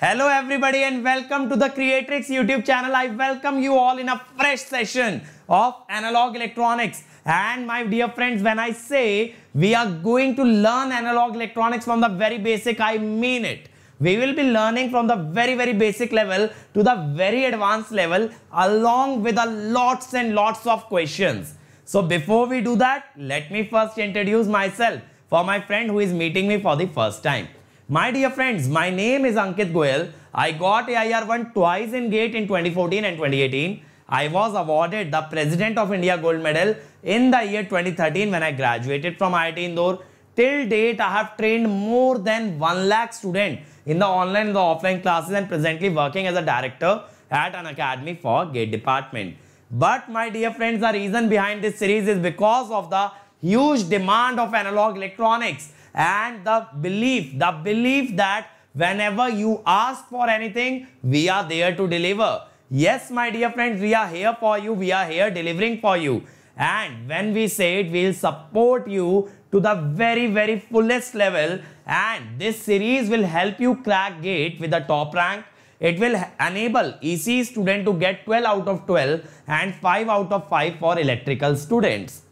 Hello everybody and welcome to the Creatrix YouTube channel. I welcome you all in a fresh session of analog electronics. And my dear friends, when I say we are going to learn analog electronics from the very basic, I mean it. We will be learning from the very, very basic level to the very advanced level along with a lots and lots of questions. So before we do that, let me first introduce myself for my friend who is meeting me for the first time. My dear friends, my name is Ankit Goel. I got AIR1 twice in GATE in 2014 and 2018. I was awarded the President of India gold medal in the year 2013 when I graduated from IIT Indore. Till date, I have trained more than 1 lakh students in the online and the offline classes and presently working as a director at an academy for GATE department. But my dear friends, the reason behind this series is because of the huge demand of analog electronics and the belief, the belief that whenever you ask for anything, we are there to deliver. Yes, my dear friends, we are here for you. We are here delivering for you. And when we say it, we'll support you to the very, very fullest level. And this series will help you crack gate with the top rank. It will enable EC student to get 12 out of 12 and 5 out of 5 for electrical students.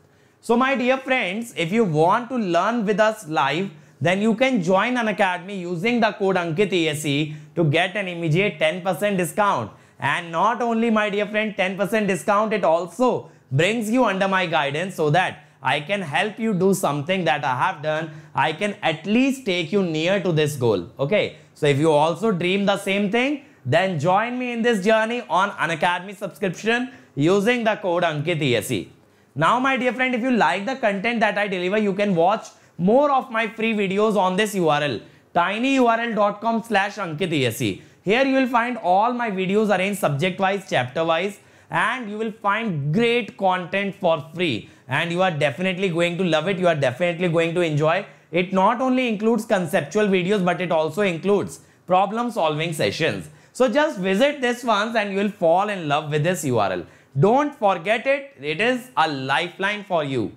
So my dear friends, if you want to learn with us live, then you can join an academy using the code Ankit ASE to get an immediate 10% discount. And not only my dear friend 10% discount, it also brings you under my guidance so that I can help you do something that I have done. I can at least take you near to this goal. Okay. So if you also dream the same thing, then join me in this journey on an academy subscription using the code Ankit ASE. Now my dear friend, if you like the content that I deliver, you can watch more of my free videos on this URL tinyurl.com slash ankitase. Here you will find all my videos arranged subject wise, chapter wise and you will find great content for free and you are definitely going to love it. You are definitely going to enjoy. It not only includes conceptual videos but it also includes problem solving sessions. So just visit this once and you will fall in love with this URL. Don't forget it. It is a lifeline for you.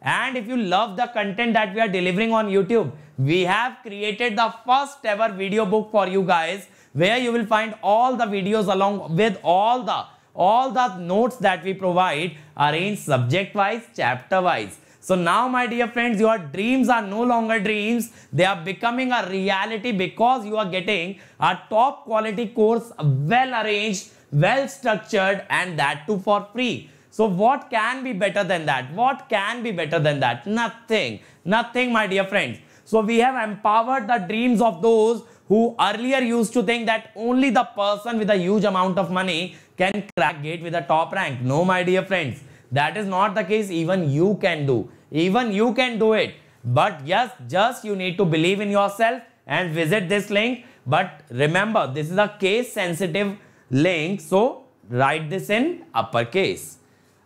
And if you love the content that we are delivering on YouTube, we have created the first ever video book for you guys where you will find all the videos along with all the all the notes that we provide arranged subject wise, chapter wise. So now my dear friends, your dreams are no longer dreams. They are becoming a reality because you are getting a top quality course well arranged well structured and that too for free. So what can be better than that? What can be better than that? Nothing. Nothing, my dear friends. So we have empowered the dreams of those who earlier used to think that only the person with a huge amount of money can crack gate with a top rank. No, my dear friends. That is not the case. Even you can do. Even you can do it. But yes, just you need to believe in yourself and visit this link. But remember, this is a case sensitive link. So write this in uppercase.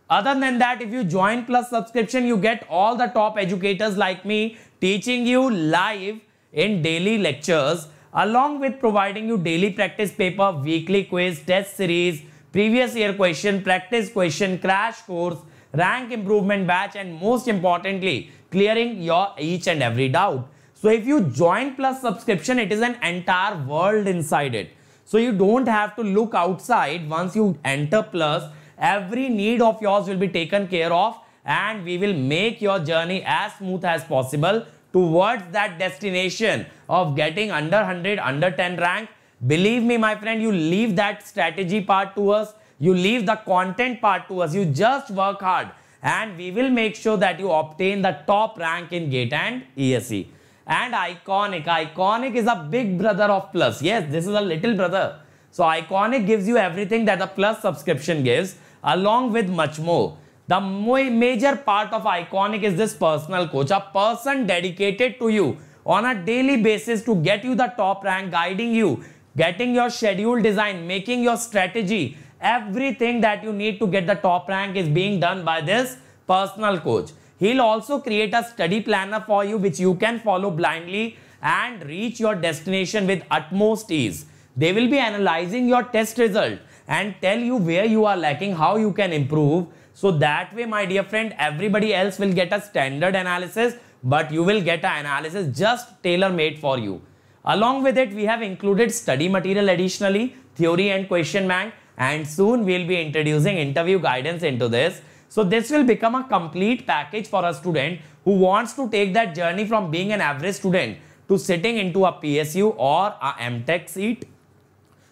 Other than that, if you join plus subscription, you get all the top educators like me teaching you live in daily lectures along with providing you daily practice paper, weekly quiz, test series, previous year question, practice question, crash course, rank improvement batch and most importantly, clearing your each and every doubt. So if you join plus subscription, it is an entire world inside it. So you don't have to look outside once you enter plus. Every need of yours will be taken care of and we will make your journey as smooth as possible towards that destination of getting under 100, under 10 rank. Believe me, my friend, you leave that strategy part to us. You leave the content part to us. You just work hard and we will make sure that you obtain the top rank in GATE and ESE and iconic. Iconic is a big brother of plus. Yes, this is a little brother. So iconic gives you everything that the plus subscription gives along with much more. The major part of iconic is this personal coach, a person dedicated to you on a daily basis to get you the top rank, guiding you, getting your schedule design, making your strategy. Everything that you need to get the top rank is being done by this personal coach. He'll also create a study planner for you which you can follow blindly and reach your destination with utmost ease. They will be analyzing your test result and tell you where you are lacking, how you can improve. So that way, my dear friend, everybody else will get a standard analysis, but you will get an analysis just tailor-made for you. Along with it, we have included study material additionally, theory and question bank, and soon we'll be introducing interview guidance into this. So this will become a complete package for a student who wants to take that journey from being an average student to sitting into a PSU or a MTech seat.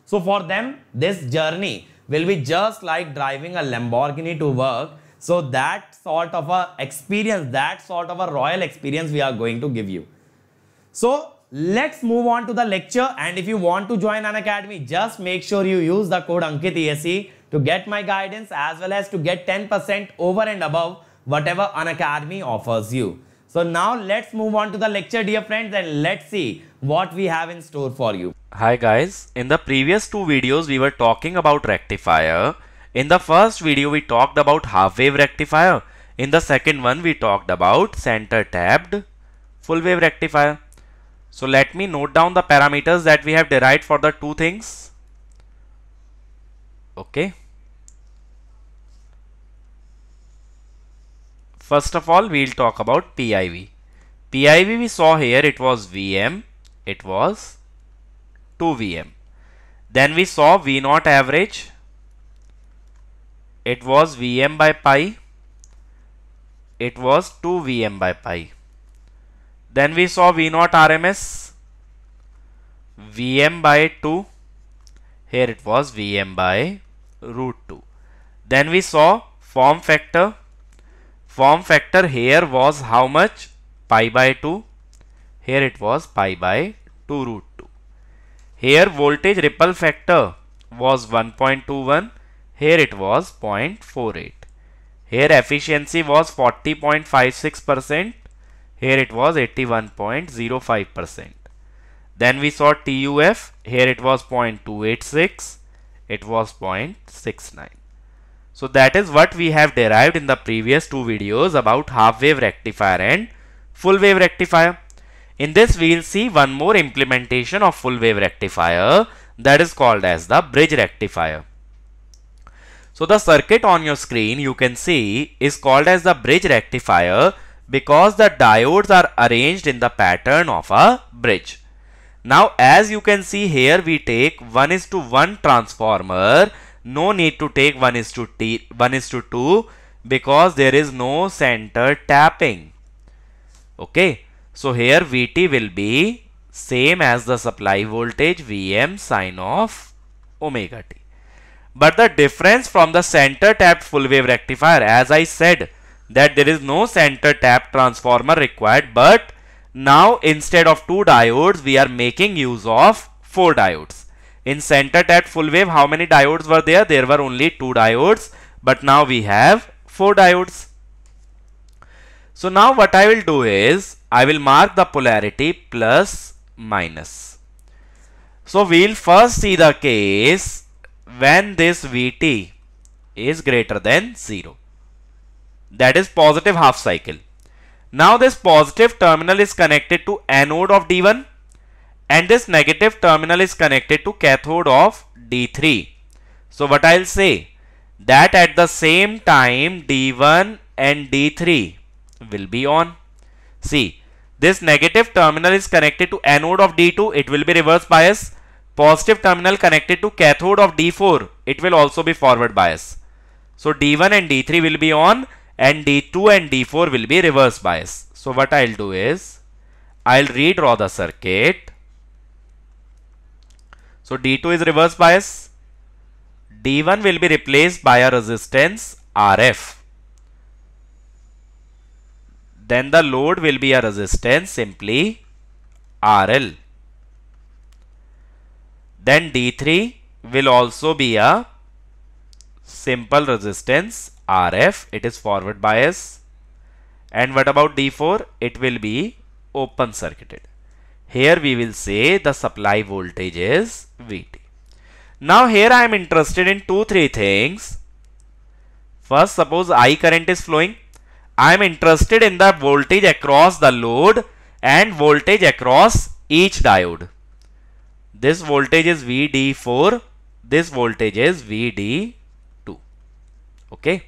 So for them, this journey will be just like driving a Lamborghini to work. So that sort of a experience, that sort of a royal experience we are going to give you. So let's move on to the lecture. And if you want to join an academy, just make sure you use the code ANKITESE to get my guidance as well as to get 10% over and above whatever an academy offers you. So now let's move on to the lecture dear friends and let's see what we have in store for you. Hi guys, in the previous two videos we were talking about rectifier. In the first video we talked about half wave rectifier. In the second one we talked about center tapped full wave rectifier. So let me note down the parameters that we have derived for the two things. Okay. First of all, we'll talk about PIV. PIV we saw here, it was VM, it was 2 VM. Then we saw V0 average, it was Vm by pi, it was 2 Vm by pi. Then we saw V0 RMS, Vm by 2, here it was Vm by root 2. Then we saw form factor, form factor here was how much pi by 2 here it was pi by 2 root 2 here voltage ripple factor was 1.21 here it was 0.48 here efficiency was 40.56 percent here it was 81.05 percent then we saw TUF here it was 0.286 it was 0.69 so that is what we have derived in the previous two videos about half wave rectifier and full wave rectifier. In this we will see one more implementation of full wave rectifier that is called as the bridge rectifier. So the circuit on your screen you can see is called as the bridge rectifier because the diodes are arranged in the pattern of a bridge. Now as you can see here we take 1 is to 1 transformer no need to take 1 is to, t 1 is to 2 because there is no center tapping. Okay. So here Vt will be same as the supply voltage Vm sine of omega t. But the difference from the center tapped full wave rectifier as I said that there is no center tap transformer required but now instead of two diodes we are making use of four diodes. In center tapped full wave, how many diodes were there? There were only two diodes, but now we have four diodes. So now what I will do is, I will mark the polarity plus minus. So we'll first see the case when this Vt is greater than 0. That is positive half cycle. Now this positive terminal is connected to anode of D1 and this negative terminal is connected to cathode of D3. So what I'll say that at the same time D1 and D3 will be on. See this negative terminal is connected to anode of D2 it will be reverse bias. Positive terminal connected to cathode of D4 it will also be forward bias. So D1 and D3 will be on and D2 and D4 will be reverse bias. So what I'll do is I'll redraw the circuit so D2 is reverse bias. D1 will be replaced by a resistance RF. Then the load will be a resistance simply RL. Then D3 will also be a simple resistance RF. It is forward bias. And what about D4? It will be open circuited. Here we will say the supply voltage is Vt. Now here I am interested in two, three things. First, suppose I current is flowing. I am interested in the voltage across the load and voltage across each diode. This voltage is VD4. This voltage is VD2. Okay.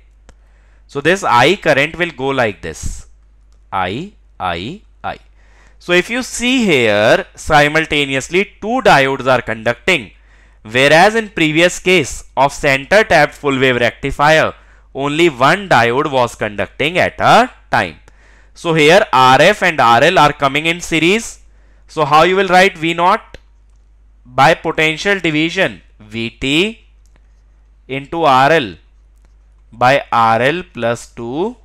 So this I current will go like this. I, I, so if you see here, simultaneously two diodes are conducting. Whereas in previous case of center tapped full wave rectifier, only one diode was conducting at a time. So here RF and RL are coming in series. So how you will write V naught? By potential division VT into RL by RL plus 2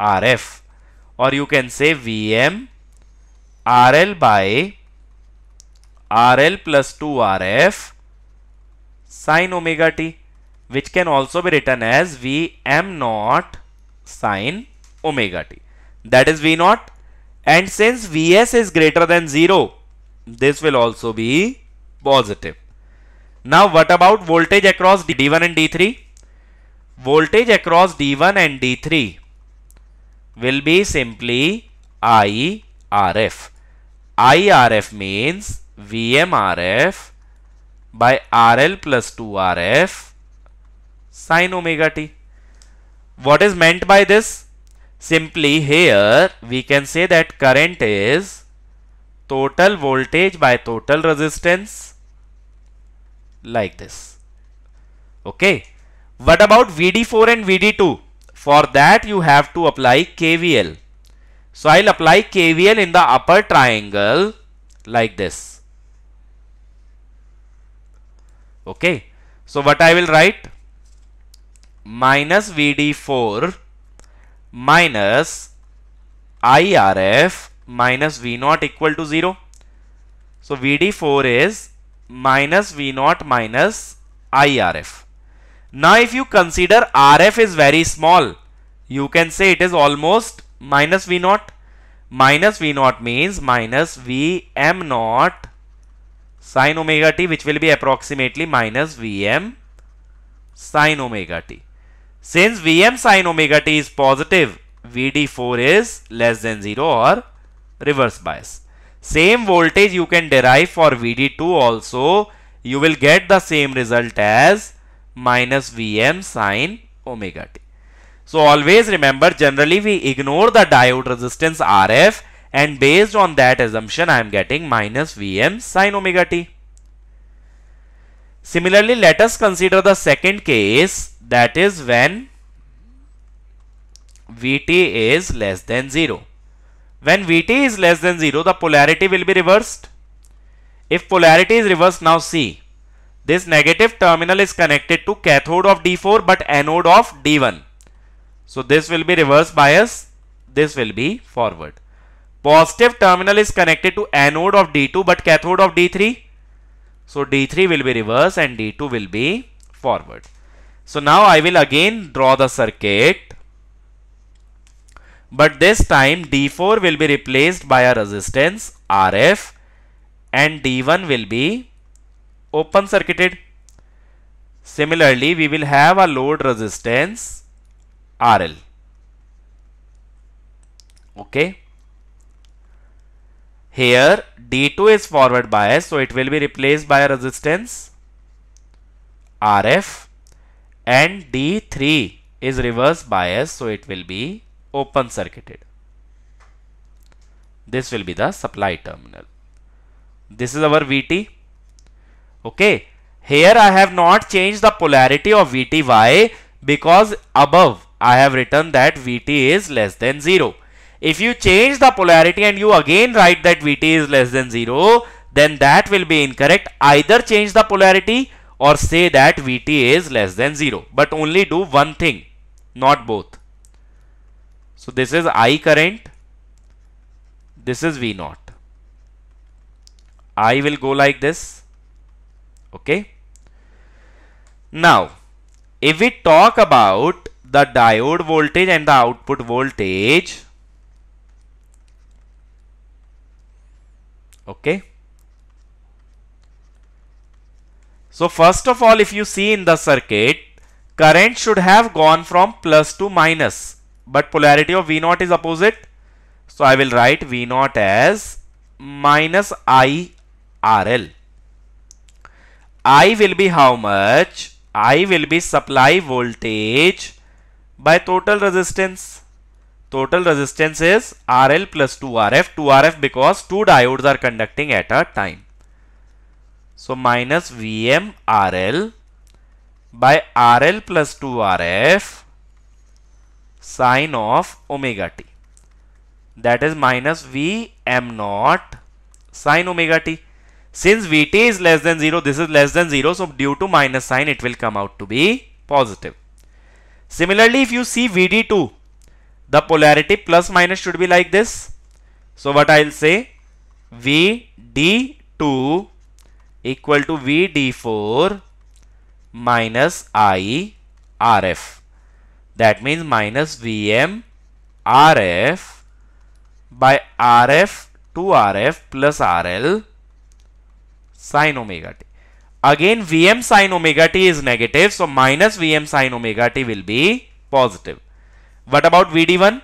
RF or you can say VM RL by RL plus 2RF sine omega t which can also be written as Vm naught sine omega t. That is V naught and since Vs is greater than 0 this will also be positive. Now what about voltage across D1 and D3? Voltage across D1 and D3 will be simply IRF. IRF means VMRF by RL plus 2RF sine omega t. What is meant by this? Simply here we can say that current is total voltage by total resistance like this. Okay. What about VD4 and VD2? For that you have to apply KVL. So I'll apply KVL in the upper triangle like this. Okay. So what I will write? Minus VD4 minus IRF minus V0 equal to 0. So VD4 is minus V0 minus IRF. Now if you consider RF is very small, you can say it is almost minus V naught. Minus V naught means minus Vm naught sine omega t which will be approximately minus Vm sine omega t. Since Vm sine omega t is positive, Vd4 is less than 0 or reverse bias. Same voltage you can derive for Vd2 also. You will get the same result as minus Vm sine omega t. So always remember generally we ignore the diode resistance RF and based on that assumption I am getting minus Vm sine omega t. Similarly, let us consider the second case that is when Vt is less than 0. When Vt is less than 0, the polarity will be reversed. If polarity is reversed, now see, this negative terminal is connected to cathode of D4 but anode of D1. So this will be reverse bias, this will be forward. Positive terminal is connected to anode of D2 but cathode of D3. So D3 will be reverse and D2 will be forward. So now I will again draw the circuit. But this time D4 will be replaced by a resistance RF and D1 will be open circuited. Similarly, we will have a load resistance RL okay here D2 is forward bias so it will be replaced by a resistance RF and D3 is reverse bias so it will be open circuited this will be the supply terminal this is our VT okay here I have not changed the polarity of VTY because above I have written that Vt is less than 0. If you change the polarity and you again write that Vt is less than 0, then that will be incorrect. Either change the polarity or say that Vt is less than 0. But only do one thing, not both. So this is I current. This is V naught. I will go like this. Okay. Now, if we talk about the diode voltage and the output voltage okay so first of all if you see in the circuit current should have gone from plus to minus but polarity of V0 is opposite so I will write V0 as minus IRL I will be how much I will be supply voltage by total resistance. Total resistance is RL plus 2RF, 2RF because two diodes are conducting at a time. So minus Vm RL by RL plus 2RF sine of omega t. That is minus Vm naught sine omega t. Since Vt is less than 0, this is less than 0. So due to minus sign, it will come out to be positive. Similarly, if you see VD2, the polarity plus minus should be like this. So what I'll say VD2 equal to VD4 minus I RF. That means minus VM RF by RF to RF plus RL sine omega t. Again, Vm sine omega t is negative. So, minus Vm sine omega t will be positive. What about Vd1?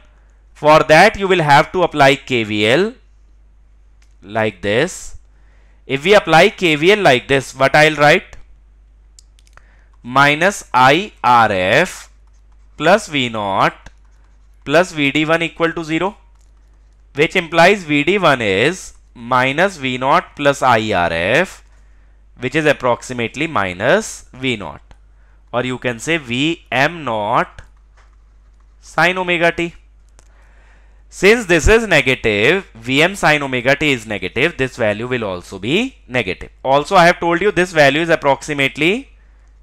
For that, you will have to apply KVL like this. If we apply KVL like this, what I'll write? Minus IRF plus V0 plus Vd1 equal to 0, which implies Vd1 is minus V0 plus IRF which is approximately minus V naught or you can say Vm naught sine omega t. Since this is negative, Vm sine omega t is negative, this value will also be negative. Also, I have told you this value is approximately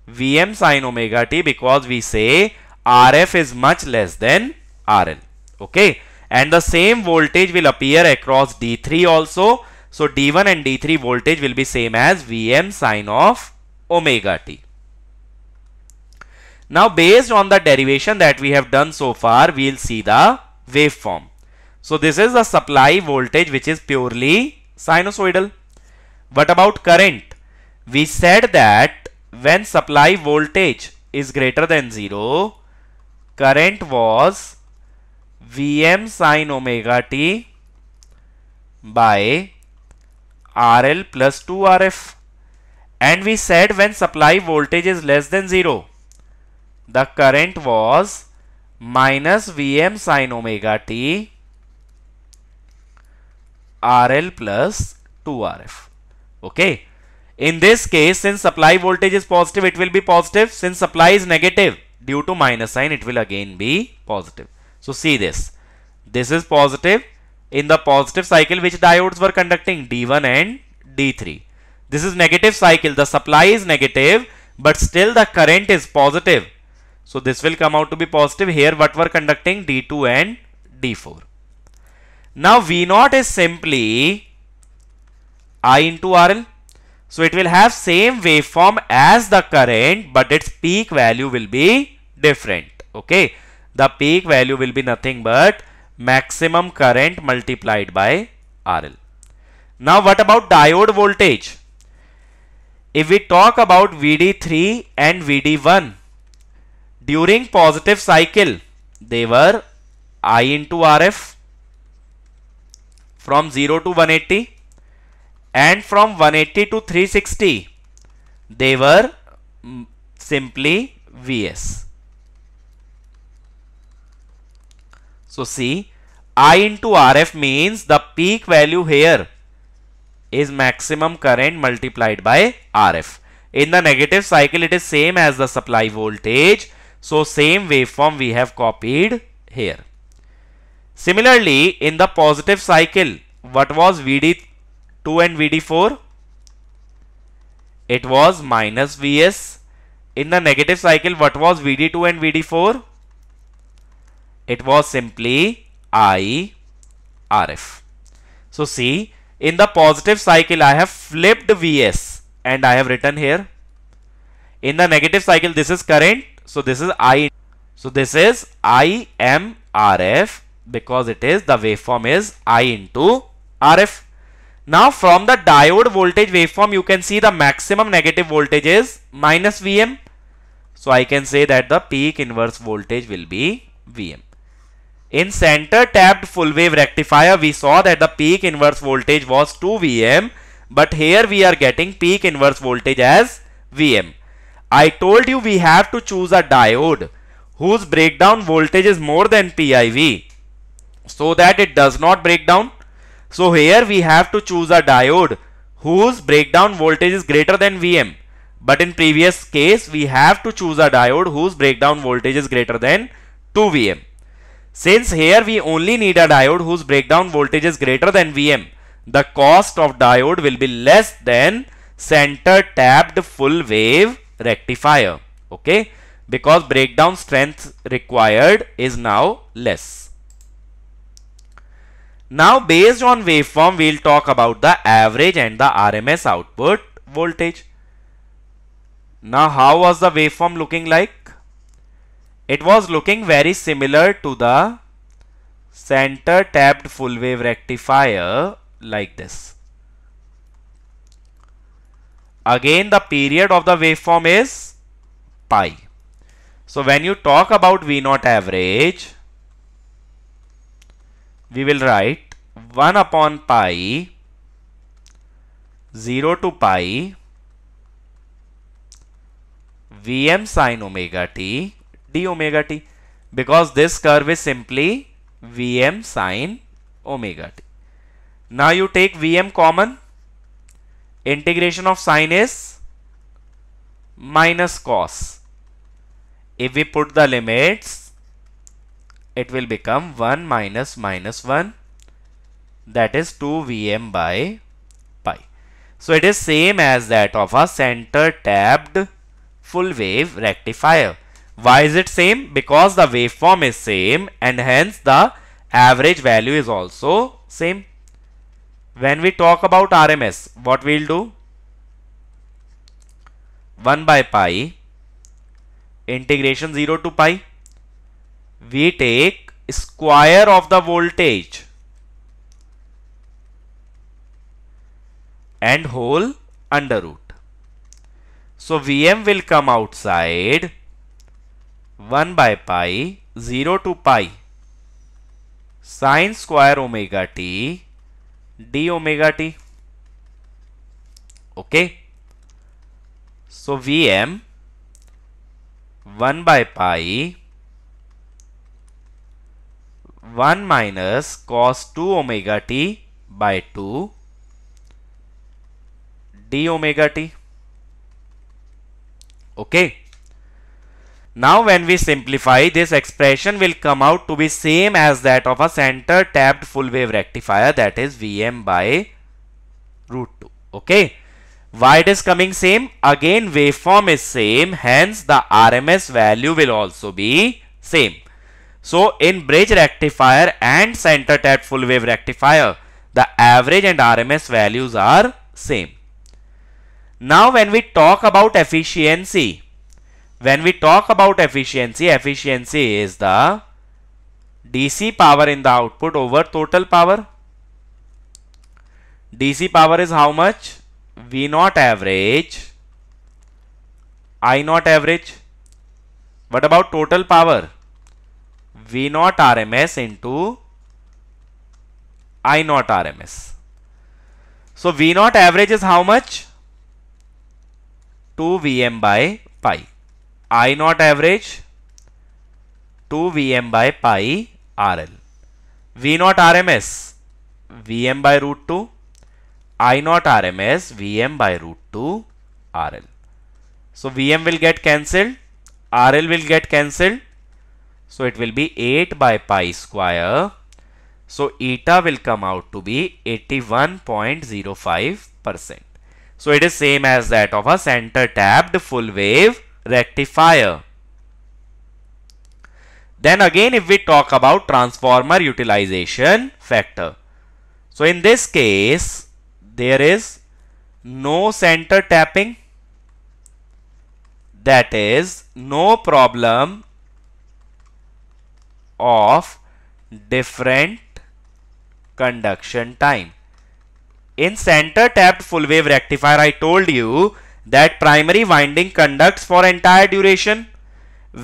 Vm sine omega t because we say Rf is much less than RL. Okay. And the same voltage will appear across D3 also so D1 and D3 voltage will be same as Vm sine of omega t. Now based on the derivation that we have done so far, we will see the waveform. So this is the supply voltage which is purely sinusoidal. What about current? We said that when supply voltage is greater than 0, current was Vm sine omega t by RL plus 2RF. And we said when supply voltage is less than 0, the current was minus Vm sine omega t RL plus 2RF. Okay. In this case, since supply voltage is positive, it will be positive. Since supply is negative, due to minus sign, it will again be positive. So see this. This is positive in the positive cycle which diodes were conducting D1 and D3. This is negative cycle. The supply is negative but still the current is positive. So this will come out to be positive here what were conducting D2 and D4. Now V0 is simply I into RL. So it will have same waveform as the current but its peak value will be different. Okay. The peak value will be nothing but maximum current multiplied by RL. Now what about diode voltage? If we talk about VD3 and VD1, during positive cycle, they were I into RF from 0 to 180 and from 180 to 360, they were mm, simply VS. So see, I into RF means the peak value here is maximum current multiplied by RF. In the negative cycle, it is same as the supply voltage. So same waveform we have copied here. Similarly, in the positive cycle, what was VD2 and VD4? It was minus VS. In the negative cycle, what was VD2 and VD4? It was simply IRF. So see, in the positive cycle, I have flipped Vs and I have written here. In the negative cycle, this is current. So this is I. So this is IMRF because it is the waveform is I into RF. Now from the diode voltage waveform, you can see the maximum negative voltage is minus Vm. So I can say that the peak inverse voltage will be Vm. In center tapped full wave rectifier, we saw that the peak inverse voltage was 2 Vm, but here we are getting peak inverse voltage as Vm. I told you we have to choose a diode whose breakdown voltage is more than PIV so that it does not break down. So here we have to choose a diode whose breakdown voltage is greater than Vm. But in previous case, we have to choose a diode whose breakdown voltage is greater than 2 Vm. Since here we only need a diode whose breakdown voltage is greater than Vm, the cost of diode will be less than center tapped full wave rectifier. Okay, because breakdown strength required is now less. Now based on waveform, we'll talk about the average and the RMS output voltage. Now how was the waveform looking like? It was looking very similar to the center tapped full wave rectifier like this. Again the period of the waveform is pi. So when you talk about V naught average, we will write 1 upon pi 0 to pi Vm sine omega t d omega t because this curve is simply Vm sine omega t. Now you take Vm common integration of sine is minus cos. If we put the limits it will become 1 minus minus 1 that is 2 Vm by pi. So it is same as that of a center tapped full wave rectifier. Why is it same? Because the waveform is same and hence the average value is also same. When we talk about RMS, what we'll do? 1 by pi integration 0 to pi. We take square of the voltage and whole under root. So Vm will come outside one by pi zero to pi sine square omega T D omega T okay so V M one by pi one minus cos two omega T by two D omega T okay Now when we simplify, this expression will come out to be same as that of a center tapped full wave rectifier that is Vm by root 2. Okay. Why it is coming same? Again waveform is same hence the RMS value will also be same. So in bridge rectifier and center tapped full wave rectifier, the average and RMS values are same. Now when we talk about efficiency, when we talk about efficiency, efficiency is the DC power in the output over total power. DC power is how much? V naught average, I naught average. What about total power? V naught RMS into I naught RMS. So V naught average is how much? 2 Vm by pi. I naught average 2 Vm by pi RL. V naught RMS Vm by root 2 I naught RMS Vm by root 2 RL. So Vm will get cancelled, RL will get cancelled. So it will be 8 by pi square. So eta will come out to be 81.05%. So it is same as that of a center tapped full wave rectifier. Then again if we talk about transformer utilization factor. So in this case there is no center tapping that is no problem of different conduction time. In center tapped full wave rectifier I told you that primary winding conducts for entire duration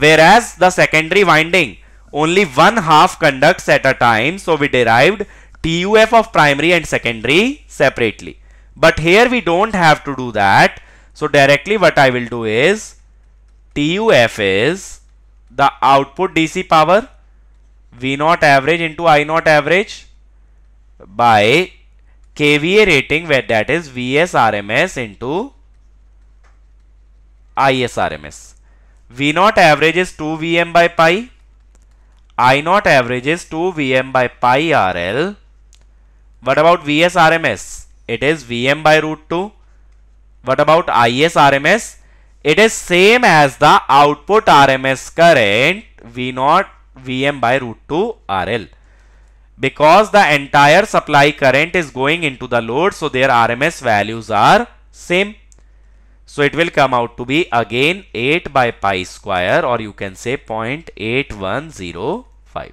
whereas the secondary winding only one half conducts at a time so we derived TUF of primary and secondary separately but here we don't have to do that so directly what I will do is TUF is the output DC power V naught average into I naught average by KVA rating where that is VS RMS into ISRMS. V naught averages 2 Vm by pi. I naught averages 2 Vm by pi RL. What about VSRMS? It is Vm by root 2. What about ISRMS? It is same as the output RMS current V naught Vm by root 2 RL. Because the entire supply current is going into the load, so their RMS values are same. So it will come out to be again 8 by pi square or you can say 0.8105.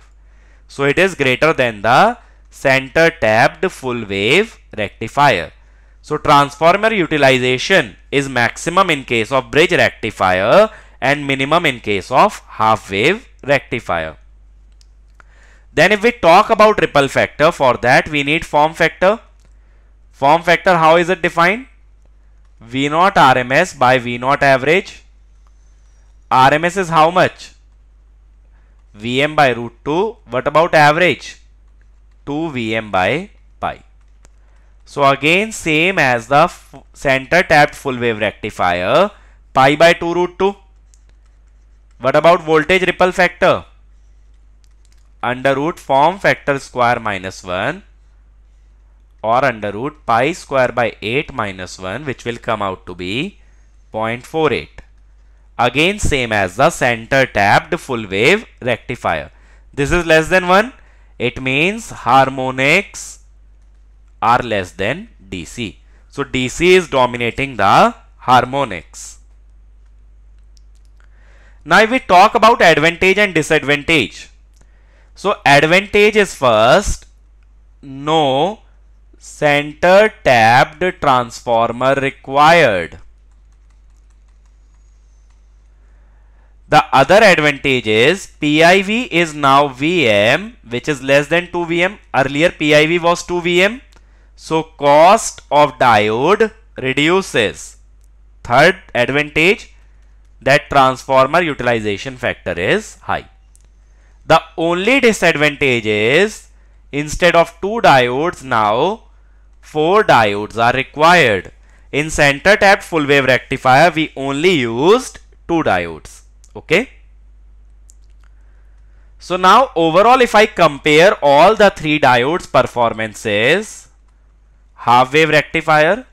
So it is greater than the center tapped full wave rectifier. So transformer utilization is maximum in case of bridge rectifier and minimum in case of half wave rectifier. Then if we talk about ripple factor for that we need form factor. Form factor how is it defined? V naught RMS by V naught average. RMS is how much? Vm by root 2. What about average? 2 Vm by pi. So again same as the center tapped full wave rectifier pi by 2 root 2. What about voltage ripple factor? Under root form factor square minus 1 or under root pi square by 8 minus 1 which will come out to be 0.48. Again same as the center tapped full wave rectifier. This is less than 1. It means harmonics are less than DC. So DC is dominating the harmonics. Now we talk about advantage and disadvantage. So advantage is first no center tapped transformer required. The other advantage is PIV is now VM which is less than 2 VM. Earlier PIV was 2 VM. So cost of diode reduces. Third advantage that transformer utilization factor is high. The only disadvantage is instead of two diodes now four diodes are required. In center tapped full wave rectifier, we only used two diodes. Okay. So now overall, if I compare all the three diodes performances, half wave rectifier,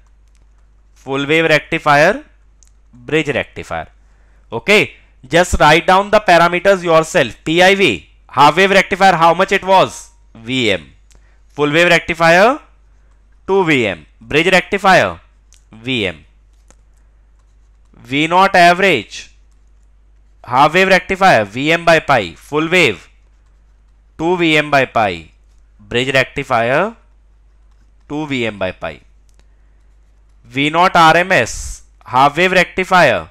full wave rectifier, bridge rectifier. Okay. Just write down the parameters yourself. PIV, half wave rectifier, how much it was? VM. Full wave rectifier, two V M bridge rectifier V M V naught average half wave rectifier V M by pi full wave two V M by pi bridge rectifier two V M by pi V naught R M S half wave rectifier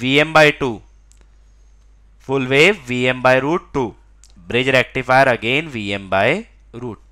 V M by two full wave V M by root two bridge rectifier again V M root root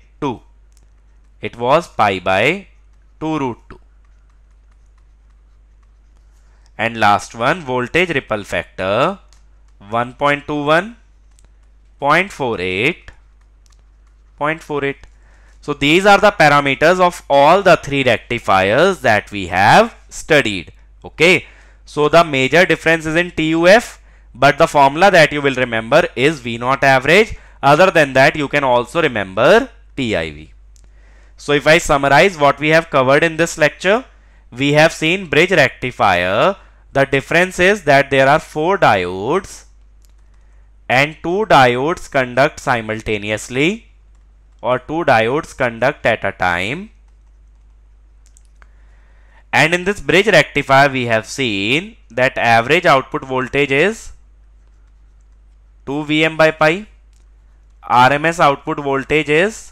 it was pi by 2 root 2. And last one voltage ripple factor 1.21, 0.48, 0.48. So these are the parameters of all the three rectifiers that we have studied. Okay. So the major difference is in TUF but the formula that you will remember is V naught average. Other than that you can also remember PIV. So if I summarize what we have covered in this lecture, we have seen bridge rectifier. The difference is that there are four diodes and two diodes conduct simultaneously or two diodes conduct at a time. And in this bridge rectifier, we have seen that average output voltage is 2 Vm by pi. RMS output voltage is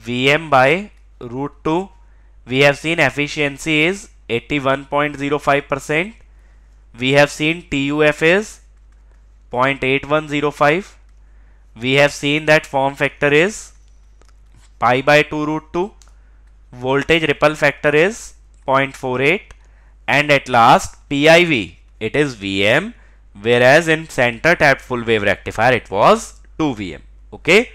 Vm by root 2. We have seen efficiency is 81.05%. We have seen TUF is 0.8105. We have seen that form factor is pi by 2 root 2. Voltage ripple factor is 0.48. And at last PIV, it is Vm whereas in center tapped full wave rectifier it was 2 Vm. Okay.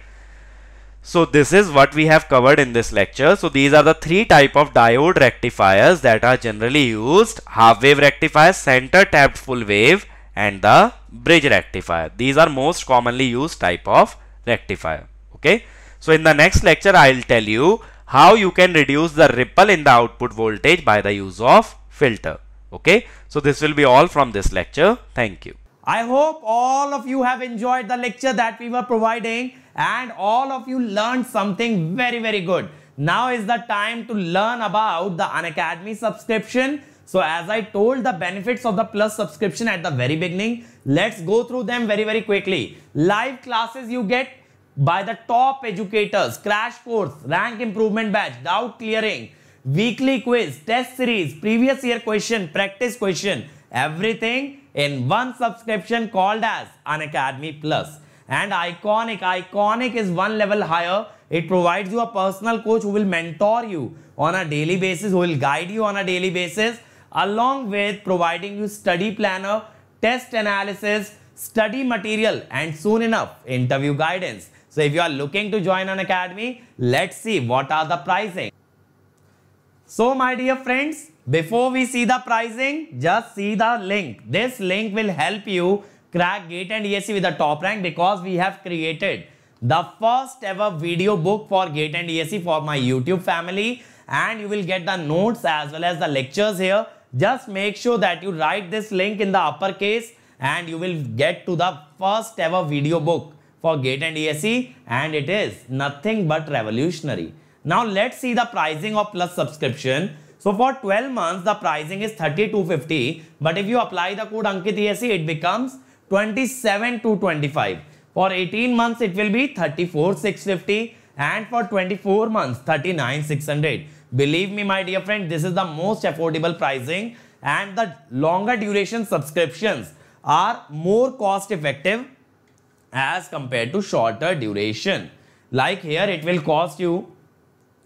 So this is what we have covered in this lecture. So these are the three type of diode rectifiers that are generally used. Half wave rectifier, center tapped full wave and the bridge rectifier. These are most commonly used type of rectifier. Okay. So in the next lecture I'll tell you how you can reduce the ripple in the output voltage by the use of filter. Okay. So this will be all from this lecture. Thank you. I hope all of you have enjoyed the lecture that we were providing and all of you learned something very, very good. Now is the time to learn about the Unacademy subscription. So as I told the benefits of the plus subscription at the very beginning, let's go through them very, very quickly. Live classes you get by the top educators, crash course, rank improvement batch, doubt clearing, weekly quiz, test series, previous year question, practice question, everything in one subscription called as Unacademy Plus and iconic iconic is one level higher it provides you a personal coach who will mentor you on a daily basis who will guide you on a daily basis along with providing you study planner test analysis study material and soon enough interview guidance so if you are looking to join an academy let's see what are the pricing so my dear friends before we see the pricing just see the link this link will help you crack GATE and ESE with the top rank because we have created the first ever video book for GATE and ESE for my YouTube family and you will get the notes as well as the lectures here. Just make sure that you write this link in the uppercase and you will get to the first ever video book for GATE and ESE and it is nothing but revolutionary. Now let's see the pricing of plus subscription. So for 12 months the pricing is 3250 but if you apply the code Ankit ESE it becomes 27 to 25. For 18 months, it will be 34 650 and for 24 months, 39 600. Believe me, my dear friend, this is the most affordable pricing and the longer duration subscriptions are more cost effective as compared to shorter duration. Like here, it will cost you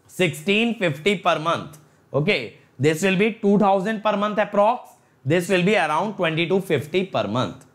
1650 per month. Okay, this will be 2000 per month approx. This will be around 2250 per month.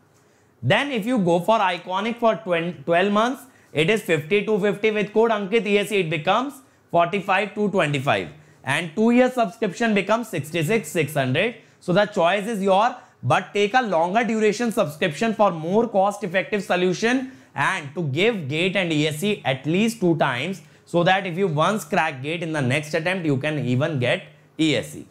Then if you go for iconic for 12 months, it is 50 to 50 with code Ankit ESE, it becomes 45 to 25. And 2 year subscription becomes 66 600. So the choice is your, but take a longer duration subscription for more cost effective solution and to give GATE and ESE at least two times so that if you once crack GATE in the next attempt, you can even get ESE.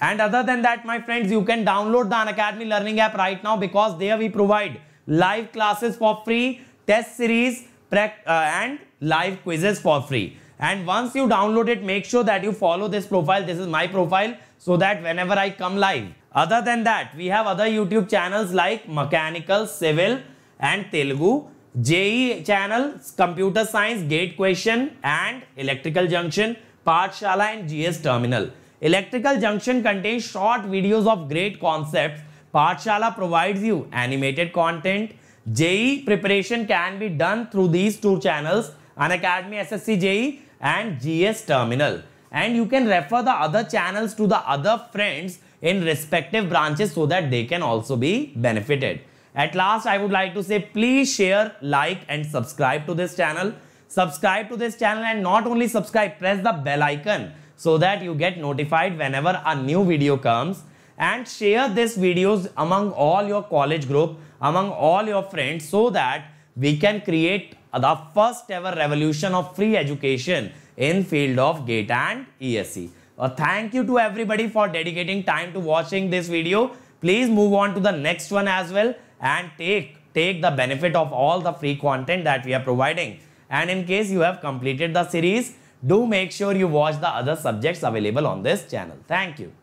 And other than that, my friends, you can download the Unacademy Learning app right now because there we provide live classes for free, test series, uh, and live quizzes for free. And once you download it, make sure that you follow this profile. This is my profile so that whenever I come live. Other than that, we have other YouTube channels like Mechanical, Civil and Telugu, JE channel, Computer Science, Gate Question and Electrical Junction, Shala, and GS Terminal. Electrical Junction contains short videos of great concepts. Parshala provides you animated content. JE preparation can be done through these two channels, Unacademy SSC JE and GS Terminal. And you can refer the other channels to the other friends in respective branches so that they can also be benefited. At last, I would like to say please share, like and subscribe to this channel. Subscribe to this channel and not only subscribe, press the bell icon so that you get notified whenever a new video comes and share this videos among all your college group, among all your friends so that we can create the first ever revolution of free education in field of GATE and ESE. Uh, thank you to everybody for dedicating time to watching this video. Please move on to the next one as well and take, take the benefit of all the free content that we are providing. And in case you have completed the series, do make sure you watch the other subjects available on this channel. Thank you.